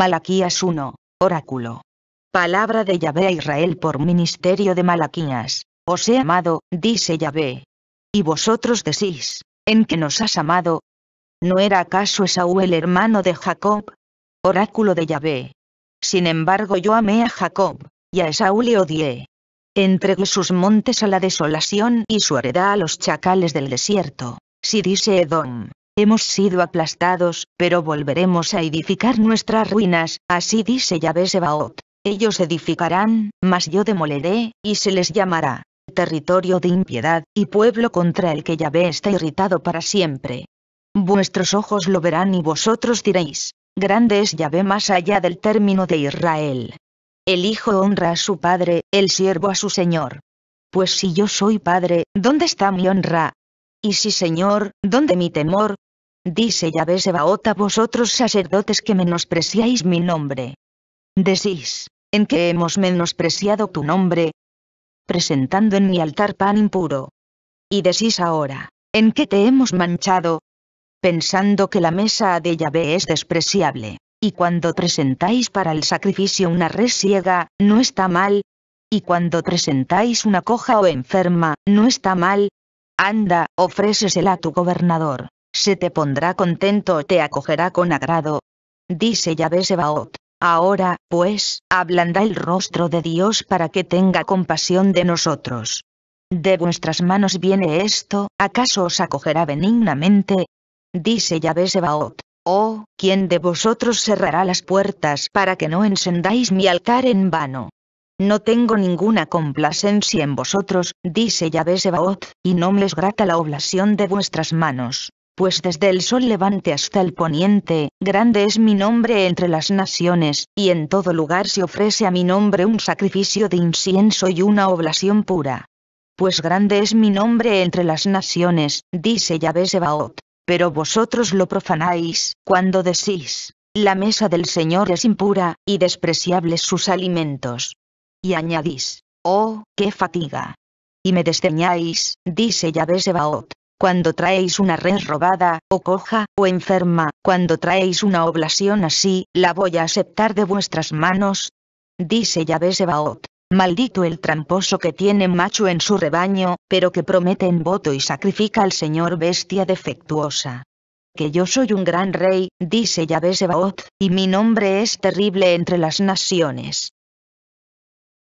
Malaquías 1, oráculo. Palabra de Yahvé a Israel por ministerio de Malaquías. Os he amado, dice Yahvé. Y vosotros decís, ¿en qué nos has amado? ¿No era acaso Esaú el hermano de Jacob? Oráculo de Yahvé. Sin embargo yo amé a Jacob, y a Esaú le odié. Entregué sus montes a la desolación y su heredad a los chacales del desierto, si dice Edom hemos sido aplastados, pero volveremos a edificar nuestras ruinas, así dice Yahvé Sebaot. Ellos edificarán, mas yo demoleré, y se les llamará territorio de impiedad, y pueblo contra el que Yahvé está irritado para siempre. Vuestros ojos lo verán y vosotros diréis, grande es Yahvé más allá del término de Israel. El hijo honra a su padre, el siervo a su señor. Pues si yo soy padre, ¿dónde está mi honra? Y si señor, ¿dónde mi temor? Dice Yahvé Sebaot a vosotros sacerdotes que menospreciáis mi nombre. Decís, ¿en qué hemos menospreciado tu nombre? Presentando en mi altar pan impuro. Y decís ahora, ¿en qué te hemos manchado? Pensando que la mesa de Yahvé es despreciable, y cuando presentáis para el sacrificio una res ciega, no está mal, y cuando presentáis una coja o enferma, no está mal. Anda, ofrécesela a tu gobernador se te pondrá contento, o te acogerá con agrado. Dice Yahvé Sebaot. Ahora, pues, ablanda el rostro de Dios para que tenga compasión de nosotros. De vuestras manos viene esto, ¿acaso os acogerá benignamente? Dice Yahvé Sebaot. Oh, ¿quién de vosotros cerrará las puertas para que no encendáis mi altar en vano? No tengo ninguna complacencia en vosotros, dice Yahvé Sebaot, y no me es grata la oblación de vuestras manos pues desde el sol levante hasta el poniente, grande es mi nombre entre las naciones, y en todo lugar se ofrece a mi nombre un sacrificio de incienso y una oblación pura. Pues grande es mi nombre entre las naciones, dice Yahvé Sebaot, pero vosotros lo profanáis, cuando decís, la mesa del Señor es impura, y despreciables sus alimentos. Y añadís, oh, qué fatiga. Y me desdeñáis, dice Yahvé Sebaot cuando traéis una res robada, o coja, o enferma, cuando traéis una oblación así, la voy a aceptar de vuestras manos. Dice Yahvé Sebaot. Maldito el tramposo que tiene macho en su rebaño, pero que promete en voto y sacrifica al Señor bestia defectuosa. Que yo soy un gran rey, dice Yahvé Sebaot, y mi nombre es terrible entre las naciones.